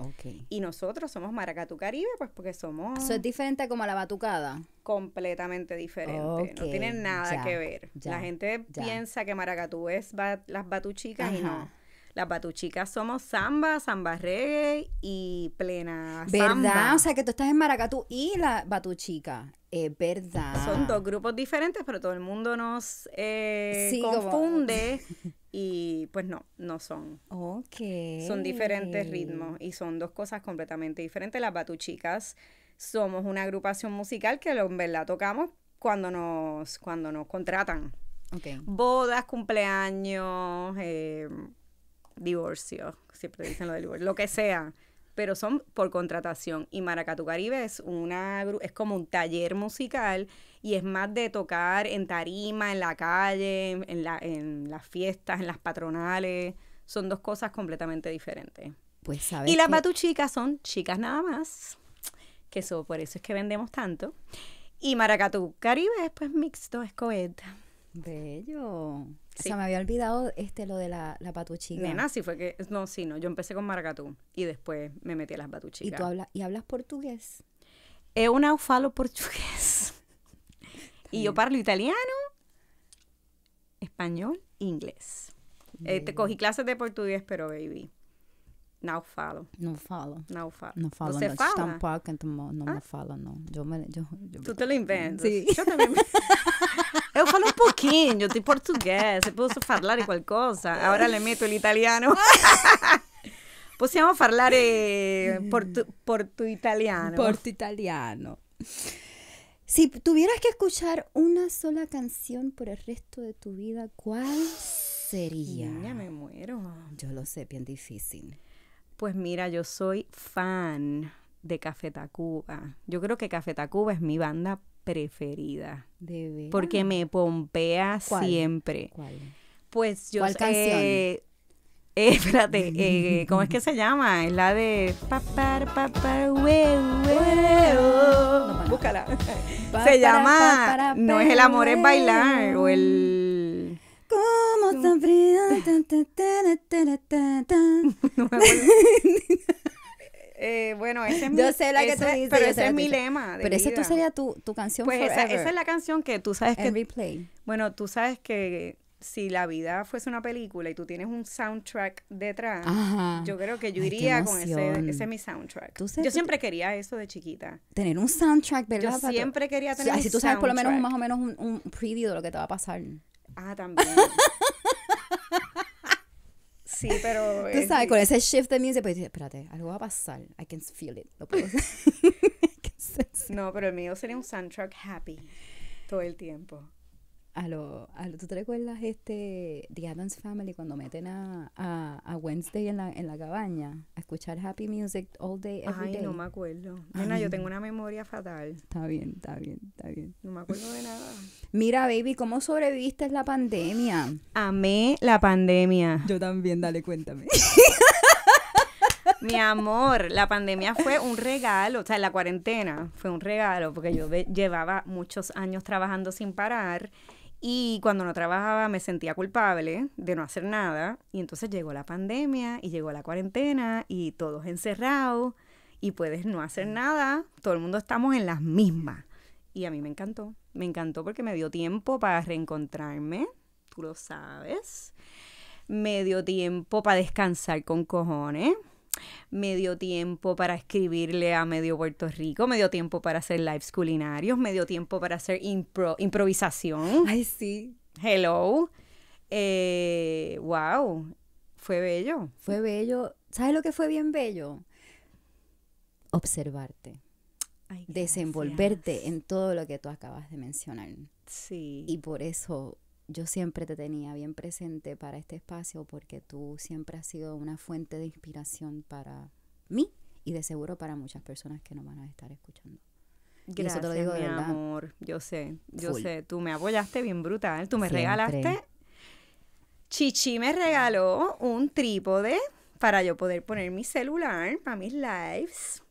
Y nosotros somos maracatu caribe, pues porque somos... Eso es diferente como la batucada. Completamente diferente. No tiene nada que ver. la gente piensa que maracatu es las batuchicas y no las batuchicas somos samba, samba reggae y plena samba. ¿Verdad? O
sea, que tú estás en Maracatú y la batuchica.
Es verdad. Son dos grupos diferentes, pero todo el mundo nos eh, confunde y pues no, no son. Ok. Son diferentes ritmos y son dos cosas completamente diferentes. Las batuchicas somos una agrupación musical que en verdad tocamos cuando nos, cuando nos contratan. Ok. Bodas, cumpleaños, eh, divorcio, siempre dicen lo del divorcio, lo que sea, pero son por contratación. Y Maracatu Caribe es, una, es como un taller musical y es más de tocar en tarima, en la calle, en, la, en las fiestas, en las patronales. Son dos cosas completamente diferentes.
Pues Y las
batuchicas son chicas nada más, que eso, por eso es que vendemos tanto. Y Maracatu Caribe es pues mixto, es de Bello. Sí. O sea,
me había olvidado este lo de la, la patuchica. Nena,
sí fue que. No, sí, no. Yo empecé con maracatú y después me metí a las patuchicas. ¿Y tú hablas, y hablas portugués? es eh, un falo portugués. y yo parlo italiano, español, inglés. Eh, te cogí clases de portugués, pero baby. no falo. No falo. No falo. Ah. falo. No
fala? Tampoco,
te lo inventas. Yo falo um pouquinho de português, posso de cualquier cosa. Ahora le meto el italiano. Possiamo hablar por tu italiano. Porto italiano.
Si tuvieras que escuchar una sola canción por el resto de tu vida, ¿cuál
sería? Ya me muero.
Yo lo sé, bien difícil.
Pues mira, yo soy fan de Café Tacuba. Yo creo que Café Tacuba es mi banda preferida. Porque me pompea siempre. ¿Cuál? Pues yo Eh, espérate, eh, ¿cómo es que se llama? Es la de papar papar no, pues, Búscala. se llama No es el amor es bailar o el
como tan fría. no me acuerdo.
Eh, bueno, ese es Yo mi, sé la que pero ese es mi lema. pero esa sería tu, tu canción. Pues esa, es la canción que tú sabes que. Bueno, tú sabes que si la vida fuese una película y tú tienes un soundtrack detrás, yo creo que yo iría con ese, ese es mi soundtrack. yo siempre quería eso de chiquita.
Tener un soundtrack, ¿verdad? Yo siempre quería tener un Si tú sabes por lo menos más o menos un, un preview de lo que te va a pasar.
Ah, también. sí, pero... Tú sabes, con ese
shift de music, decir, pues, espérate, algo va a pasar. I can feel it.
no, pero el mío sería un soundtrack happy todo el tiempo
a ¿Tú te recuerdas este The Adams Family cuando meten a, a, Wednesday en la, en la cabaña a escuchar happy music all day, every Ay, no me acuerdo.
Nena, yo tengo una memoria fatal. Está bien, está bien, está bien. No me acuerdo de nada. Mira, baby, ¿cómo sobreviviste la pandemia? Amé la pandemia. Yo también, dale, cuéntame. Mi amor, la pandemia fue un regalo, o sea, la cuarentena fue un regalo, porque yo llevaba muchos años trabajando sin parar y cuando no trabajaba me sentía culpable de no hacer nada. Y entonces llegó la pandemia y llegó la cuarentena y todos encerrados y puedes no hacer mm. nada. Todo el mundo estamos en las mismas. Y a mí me encantó. Me encantó porque me dio tiempo para reencontrarme. Tú lo sabes. Me dio tiempo para descansar con cojones medio tiempo para escribirle a medio Puerto Rico, medio tiempo para hacer lives culinarios, medio tiempo para hacer improvisación. Ay, sí. Hello. Eh, wow. Fue bello. Fue bello. ¿Sabes lo que fue bien bello?
Observarte. desenvolverte en todo lo que tú acabas de mencionar. Sí. Y por eso yo siempre te tenía bien presente para este espacio porque tú siempre has sido una fuente de inspiración para mí y de seguro para muchas personas que nos van a estar escuchando. Gracias, te lo digo mi amor. Yo sé, yo sé.
Tú me apoyaste bien brutal. Tú me regalaste. Chichi me regaló un trípode para yo poder poner mi celular para mis lives.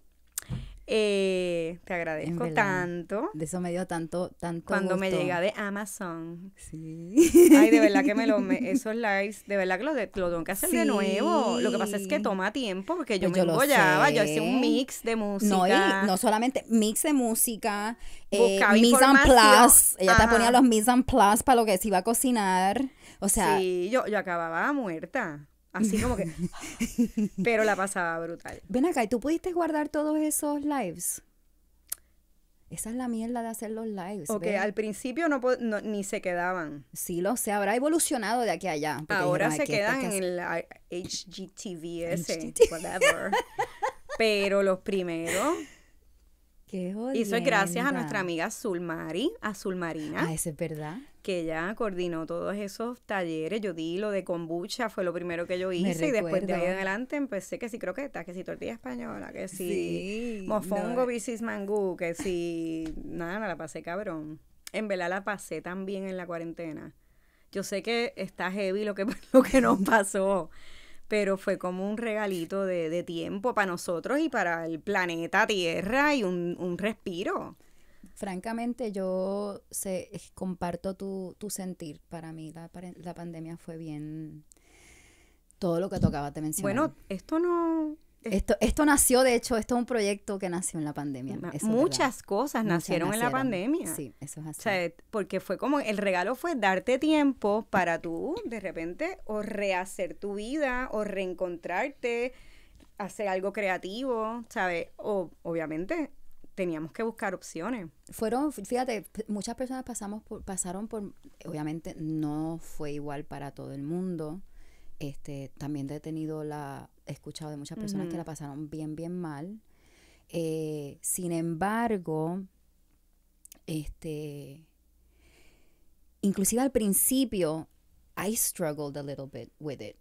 Eh, te agradezco tanto. De eso me dio tanto, tanto. Cuando me llega de Amazon. Sí. Ay, de verdad que me los esos likes, de verdad que lo, de, tengo que hacer de nuevo. Lo que pasa es que toma tiempo, porque yo pues me yo yo hacía un mix de música. No, no
solamente mix de música, eh, mise plus Ella te ponía los mis plus para lo que se iba a cocinar. O sea.
Sí, yo, yo acababa muerta. Así como que. pero la pasaba brutal.
Ven acá, ¿y tú pudiste guardar todos esos lives?
Esa es la mierda de hacer los lives. Ok, al principio no, ni se quedaban. Sí, lo sé, habrá evolucionado de aquí a allá. Ahora se quedan en el HGTVS, ah, whatever. pero los primeros y eso gracias a nuestra amiga Azul Azulmarina. Ah, eso es verdad. Que ella coordinó todos esos talleres. Yo di lo de kombucha, fue lo primero que yo hice. y después de ahí en adelante empecé que si croquetas, que si tortilla española, que si mofongo, no. bicis mangú, que si. Nada, la pasé cabrón. En verdad la pasé también en la cuarentena. Yo sé que está heavy lo que, lo que nos pasó pero fue como un regalito de, tiempo para nosotros y para el planeta Tierra y un, respiro.
Francamente, yo sé, comparto tu, sentir. Para mí la, pandemia fue bien todo lo que tocaba te de mencionar. Bueno, esto no esto, esto nació, de hecho, esto es un proyecto que nació en la pandemia. Muchas
cosas nacieron, en la pandemia. Sí, eso es así. porque fue como, el regalo fue darte tiempo para tú, de repente, o rehacer tu vida, o reencontrarte, hacer algo creativo, ¿sabes? O, obviamente, teníamos que buscar opciones. Fueron,
fíjate, muchas personas pasamos pasaron por, obviamente no fue igual para todo el mundo, este, también he tenido la, escuchado de muchas personas que la pasaron bien, bien mal. Eh, sin embargo, este, inclusive al principio, I struggled a little bit with it.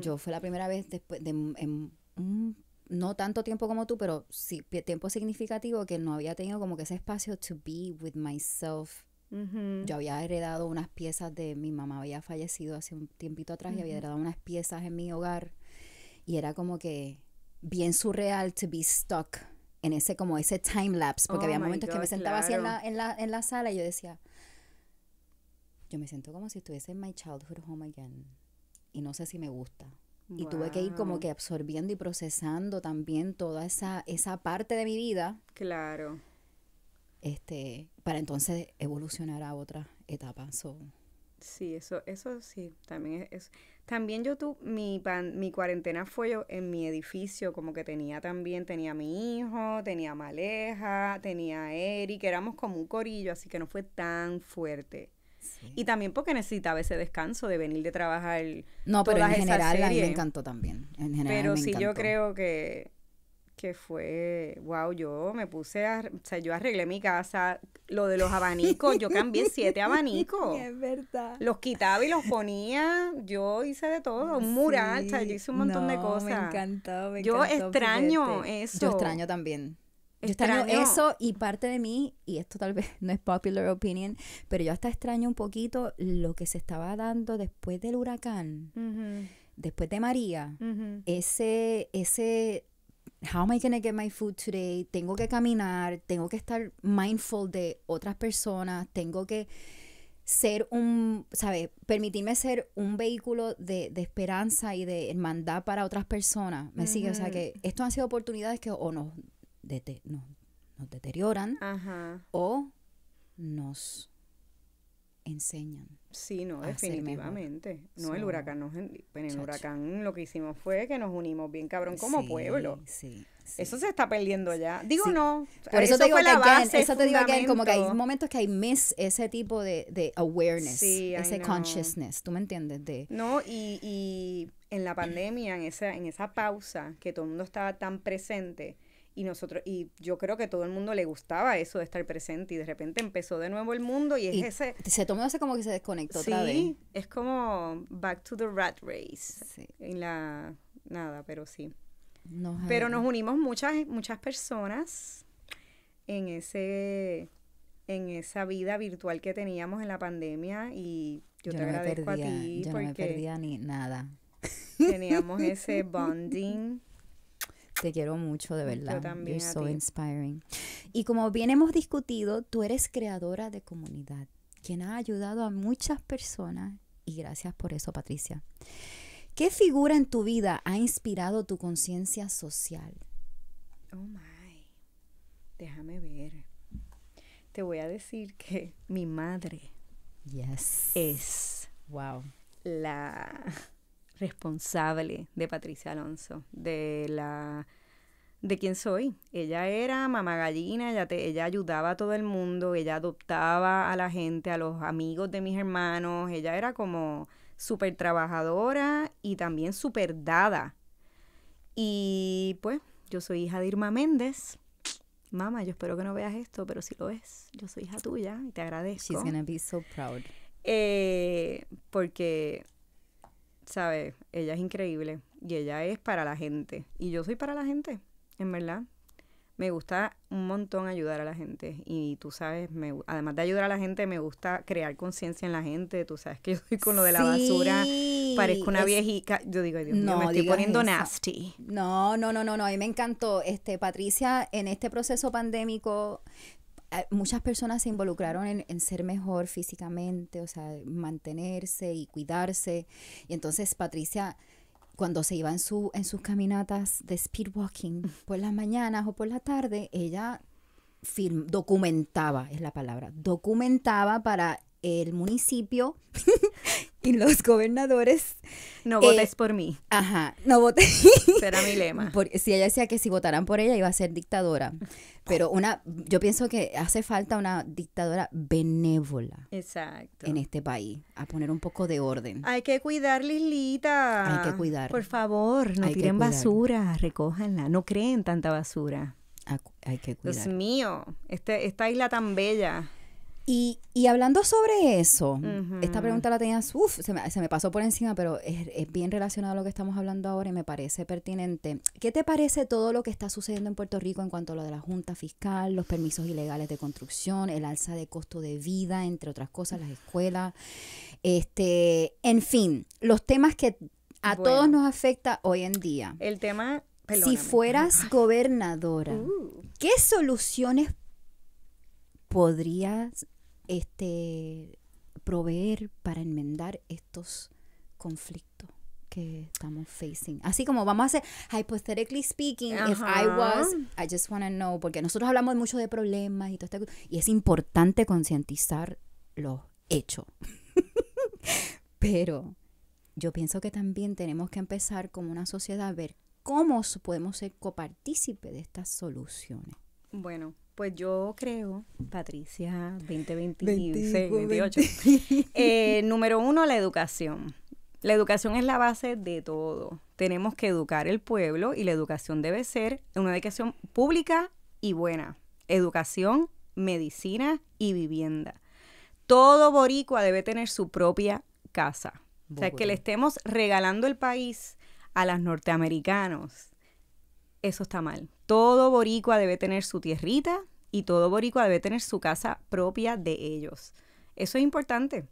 Yo fue la primera vez después de no tanto tiempo como tú, pero sí, tiempo significativo que no había tenido como que ese espacio to be with myself yo había heredado unas piezas de mi mamá, había fallecido hace un tiempito atrás y había heredado unas piezas en mi hogar y era como que bien surreal to be stuck en ese como ese time lapse porque oh había momentos que me sentaba así en la, en, la, sala y yo decía yo me siento como si estuviese en my childhood home again y no sé si me gusta y tuve que ir como que absorbiendo y procesando también toda esa esa parte de mi vida
claro
este, para entonces evolucionar a otra etapa.
Sí, eso, eso sí, también es, También yo tu, mi, pan, mi cuarentena fue yo en mi edificio, como que tenía también, tenía a mi hijo, tenía a Maleja, tenía a Eric, éramos como un corillo, así que no fue tan fuerte. Y también porque necesitaba ese descanso de venir de trabajar. No, pero en general a mí me encantó
también. En general pero sí, yo
creo que que fue, wow, yo me puse, a, o sea, yo arreglé mi casa, lo de los abanicos, yo cambié siete abanicos. Es verdad. Los quitaba y los ponía, yo hice de todo, un mural, yo hice un montón de cosas. Me encantó, me yo Yo extraño eso. Yo extraño también. Yo extraño, eso
y parte de mí, y esto tal vez no es popular opinion, pero yo hasta extraño un poquito lo que se estaba dando después del huracán. después de María, ese, ese how am I gonna get my food today? Tengo que caminar, tengo que estar mindful de otras personas, tengo que ser un, ¿sabes? Permitirme ser un vehículo de, esperanza y de hermandad para otras personas. ¿Me sigue? O sea que esto han sido oportunidades que o nos, nos, deterioran o nos enseñan. Sí, no, definitivamente. No, el huracán nos, en el
huracán lo que hicimos fue que nos unimos bien cabrón como pueblo. Sí, Eso se está perdiendo ya. Digo no. Por eso, te digo que eso como que hay
momentos que hay miss ese tipo de, awareness, ese consciousness, ¿tú me entiendes? De,
no, y, y en la pandemia, en esa, en esa pausa que todo el mundo estaba tan presente, y nosotros y yo creo que todo el mundo le gustaba eso de estar presente y de repente empezó de nuevo el mundo y es ese
se tomó hace como que se desconectó sí,
es como back to the rat race en la nada pero sí pero nos unimos muchas muchas personas en ese en esa vida virtual que teníamos en la pandemia y yo, te agradezco a ti no me
ni nada teníamos ese bonding te quiero mucho, de verdad. Yo también. You're so inspiring. Y como bien hemos discutido, tú eres creadora de comunidad, quien ha ayudado a muchas personas. Y gracias por eso, Patricia. ¿Qué figura en tu vida ha inspirado tu conciencia social?
Oh my. Déjame ver. Te voy a decir que mi madre. Yes. Es. Wow. La responsable de Patricia Alonso, de la de quién soy. Ella era mamá gallina, ella, ella ayudaba a todo el mundo, ella adoptaba a la gente, a los amigos de mis hermanos, ella era como súper trabajadora y también súper dada. Y pues, yo soy hija de Irma Méndez. Mamá, yo espero que no veas esto, pero si lo ves, yo soy hija tuya y te agradezco. She's gonna
be so proud.
Eh, porque ¿sabes? Ella es increíble y ella es para la gente. Y yo soy para la gente, en verdad. Me gusta un montón ayudar a la gente y tú sabes, me, además de ayudar a la gente, me gusta crear conciencia en la gente. Tú sabes que yo soy con lo de la basura, parezco una viejita. viejica. Yo digo, Dios me estoy poniendo nasty.
No, no, no, no, no, a mí me encantó. Este, Patricia, en este proceso pandémico, eh, muchas personas se involucraron en, ser mejor físicamente, o sea, mantenerse y cuidarse. Y entonces Patricia, cuando se iba en, su, en sus caminatas de speed walking por las mañanas o por la tarde, ella documentaba, es la palabra, documentaba para el municipio y los gobernadores.
No votes eh, por mí.
Ajá, no votes. Será mi lema. porque si ella decía que si votaran por ella iba a ser dictadora. Pero una, yo pienso que hace falta una dictadora benévola.
Exacto. En
este país, a poner un poco de orden.
Hay que cuidar, Lilita. Hay que cuidar. Por favor, no tiren basura, recójanla. No creen tanta basura. Hay que cuidar. Dios mío, este, esta isla tan bella.
Y, hablando sobre eso, esta pregunta la tenías, uff, se me, se me, pasó por encima, pero es, bien relacionado a lo que estamos hablando ahora y me parece pertinente. ¿Qué te parece todo lo que está sucediendo en Puerto Rico en cuanto a lo de la Junta Fiscal, los permisos ilegales de construcción, el alza de costo de vida, entre otras cosas, las escuelas? Este, en fin, los temas que a todos nos afecta hoy en día.
El tema, si fueras
gobernadora, uh. ¿qué soluciones podrías este, proveer para enmendar estos conflictos que estamos facing. Así como vamos a hacer, hypothetically speaking, if I was, I just want to know, porque nosotros hablamos mucho de problemas y todo esto, y es importante concientizar los hechos. Pero yo pienso que también tenemos que empezar como una sociedad a ver cómo podemos ser
copartícipe de estas soluciones. Bueno, pues yo creo, Patricia, 2026, eh, número uno, la educación. La educación es la base de todo. Tenemos que educar el pueblo y la educación debe ser una educación pública y buena. Educación, medicina y vivienda. Todo boricua debe tener su propia casa. o sea, que le estemos regalando el país a los norteamericanos eso está mal. Todo boricua debe tener su tierrita y todo boricua debe tener su casa propia de ellos. Eso es importante.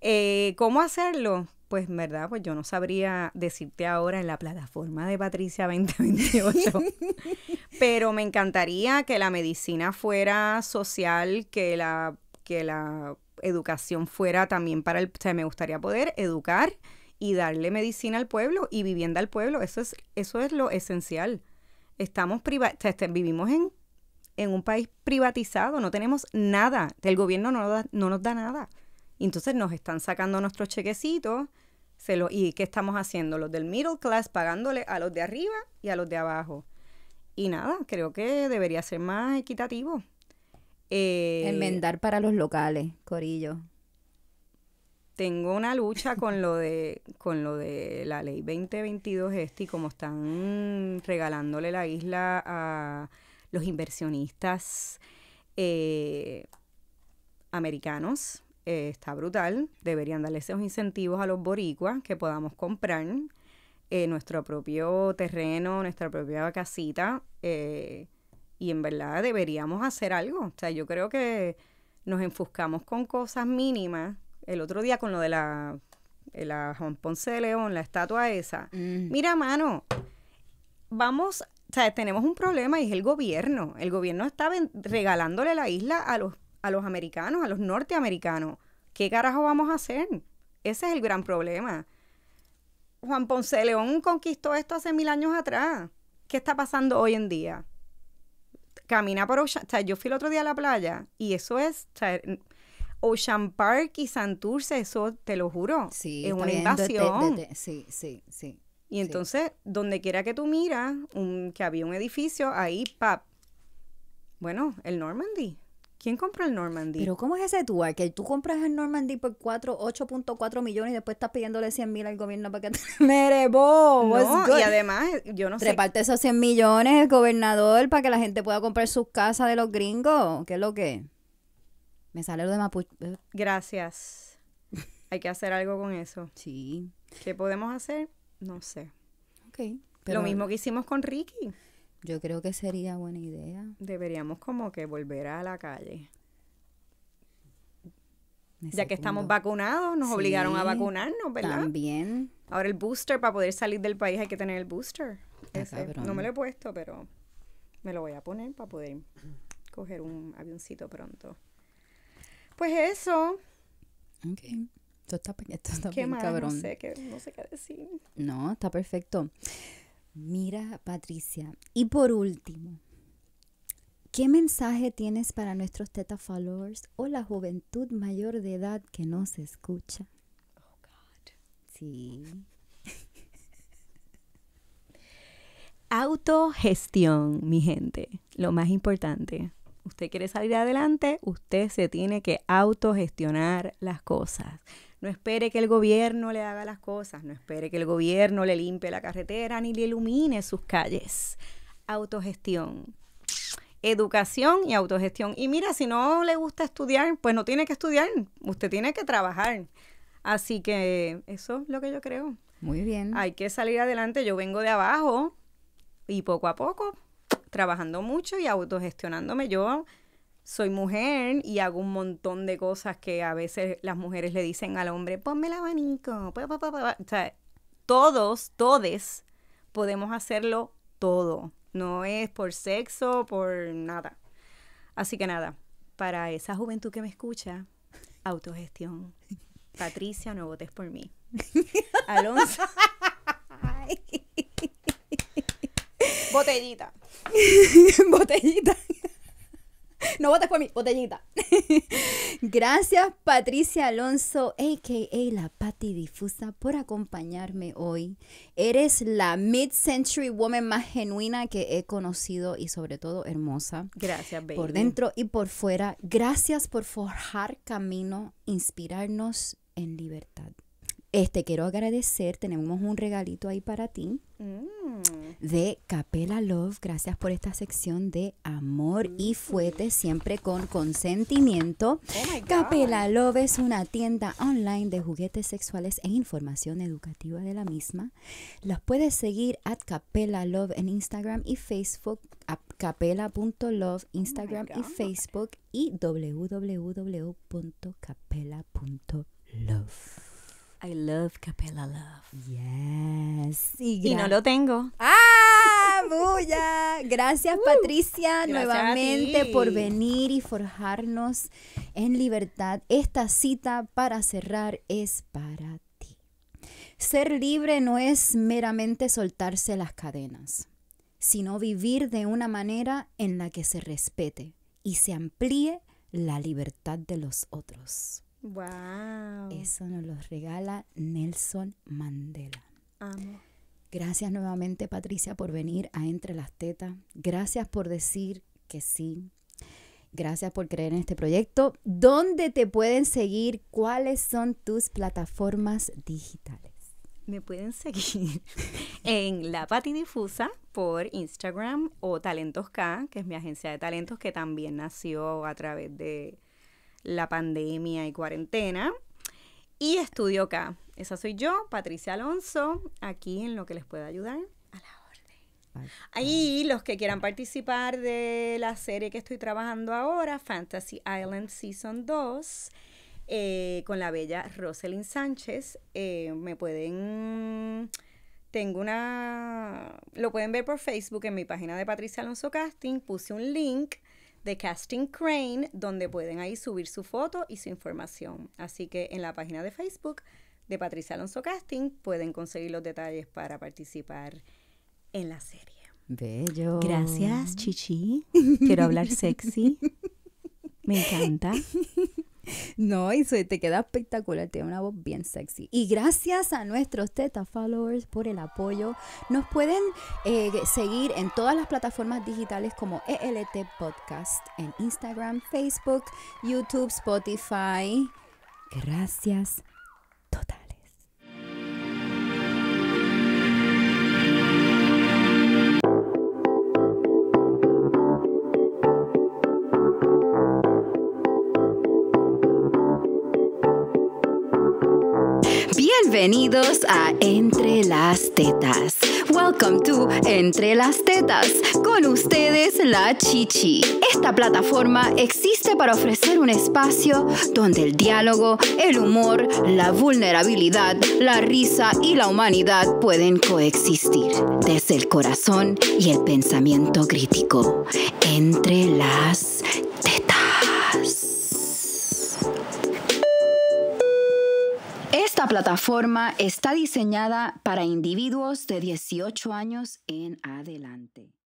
Eh, ¿Cómo hacerlo? Pues, ¿verdad? Pues yo no sabría decirte ahora en la plataforma de Patricia 2028. pero me encantaría que la medicina fuera social, que la, que la educación fuera también para el... O sea, me gustaría poder educar y darle medicina al pueblo y vivienda al pueblo. Eso es, eso es lo esencial. Estamos priva este, vivimos en, en, un país privatizado, no tenemos nada. El gobierno no, nos da nada. Entonces nos están sacando nuestros chequecitos. Se lo, ¿Y qué estamos haciendo? Los del middle class pagándole a los de arriba y a los de abajo. Y nada, creo que debería ser más equitativo. Eh, Enmendar
para los locales, Corillo
tengo una lucha con lo de con lo de la ley 2022 este y como están regalándole la isla a los inversionistas eh, americanos eh, está brutal deberían darle esos incentivos a los boricuas que podamos comprar eh, nuestro propio terreno nuestra propia casita y en verdad deberíamos hacer algo o sea yo creo que nos enfuscamos con cosas mínimas el otro día con lo de eh, la, Juan Ponce de León, la estatua esa. Mm. Mira, mano, vamos, o tenemos un problema y es el gobierno. El gobierno está regalándole la isla a los, a los americanos, a los norteamericanos. ¿Qué carajo vamos a hacer? Ese es el gran problema. Juan Ponce de León conquistó esto hace mil años atrás. ¿Qué está pasando hoy en día? Camina por O sea, yo fui el otro día a la playa y eso es. Ocean Park y Santurce, eso te lo juro, sí, es una invasión.
sí, sí, sí.
Y entonces, donde quiera que tú miras, que había un edificio, ahí, pap. Bueno, el Normandy. ¿Quién compra el Normandy? Pero
¿cómo es ese tú Que tú compras el Normandy por 8.4 millones y después estás pidiéndole 100 mil al gobierno para que te... Merebo, y además, yo no sé... Reparte esos 100 millones el gobernador para que la gente pueda comprar sus casas de los gringos. ¿Qué es lo que
me sale lo de Mapuche. Eh. Gracias. Hay que hacer algo con eso. Sí. ¿Qué podemos hacer? No sé. Ok. lo mismo que hicimos con Ricky.
Yo creo que sería buena idea.
Deberíamos como que volver a la calle. ya que estamos vacunados, nos obligaron a vacunarnos, ¿verdad? También. Ahora el booster, para poder salir del país hay que tener el booster. no me lo he puesto, pero me lo voy a poner para poder coger un avioncito pronto. Pues eso. Ok. Esto está, ¿Qué cabrón. No sé, no sé qué decir.
No, está perfecto. Mira, Patricia. Y por último, ¿qué mensaje tienes para nuestros Teta Followers o la juventud mayor de edad que no se escucha? Oh, God.
Sí. Autogestión, mi gente, lo más importante usted quiere salir adelante, usted se tiene que autogestionar las cosas. No espere que el gobierno le haga las cosas, no espere que el gobierno le limpie la carretera ni le ilumine sus calles. Autogestión. Educación y autogestión. Y mira, si no le gusta estudiar, pues no tiene que estudiar, usted tiene que trabajar. Así que eso es lo que yo creo. Muy bien. Hay que salir adelante. Yo vengo de abajo y poco a poco trabajando mucho y autogestionándome. Yo soy mujer y hago un montón de cosas que a veces las mujeres le dicen al hombre, ponme el abanico. todos, todes, podemos hacerlo todo. No es por sexo, por nada. Así que nada, para esa juventud que me escucha, autogestión. Patricia, no votes por mí. Alonso. Botellita.
botellita. No votes por botellita. Gracias Patricia Alonso, a.k.a. La Patti Difusa, por acompañarme hoy. Eres la mid-century woman más genuina que he conocido y sobre todo hermosa. Gracias, Por dentro y por fuera. Gracias por forjar camino, inspirarnos en libertad. Este, quiero agradecer, tenemos un regalito ahí para ti mm. de Capela Love. Gracias por esta sección de amor y mm. fuete, siempre con consentimiento. Oh capela Love es una tienda online de juguetes sexuales e información educativa de la misma. Las puedes seguir a Capela Love en Instagram y Facebook, capela.love, oh Instagram y Facebook y www.capela.love. I love Capella Love.
Yes. Y, no lo tengo. ¡Ah! buya.
Gracias, uh, Patricia, nuevamente por venir y forjarnos en libertad. Esta cita para cerrar es para ti. Ser libre no es meramente soltarse las cadenas, sino vivir de una manera en la que se respete y se amplíe la libertad de los otros. Wow. Eso nos los regala Nelson Mandela. Amo. Gracias nuevamente Patricia por venir a Entre las Tetas. Gracias por decir que sí. Gracias por creer en este proyecto. ¿Dónde te pueden seguir? ¿Cuáles son tus plataformas digitales?
Me pueden seguir en La Pati Difusa por Instagram o Talentos K, que es mi agencia de talentos que también nació a través de, la pandemia y cuarentena. Y estudio acá. Esa soy yo, Patricia Alonso, aquí en lo que les pueda ayudar. A la orden. Ahí los que quieran participar de la serie que estoy trabajando ahora, Fantasy Island Season 2, eh, con la bella Roselyn Sánchez, eh, me pueden tengo una. Lo pueden ver por Facebook en mi página de Patricia Alonso Casting. Puse un link de Casting Crane, donde pueden ahí subir su foto y su información. Así que en la página de Facebook de Patricia Alonso Casting pueden conseguir los detalles para participar en la serie.
Bello.
Gracias, Chichi. Quiero hablar sexy. Me encanta.
No, y se te queda espectacular, tiene una voz bien sexy. Y gracias a nuestros Teta Followers por el apoyo. Nos pueden eh, seguir en todas las plataformas digitales como ELT Podcast, en Instagram, Facebook, YouTube, Spotify. Gracias, total. Bienvenidos a Entre las Tetas. Welcome to Entre las Tetas. Con ustedes, La Chichi. Esta plataforma existe para ofrecer un espacio donde el diálogo, el humor, la vulnerabilidad, la risa y la humanidad pueden coexistir desde el corazón y el pensamiento crítico. Entre las plataforma está diseñada para individuos de 18 años en adelante.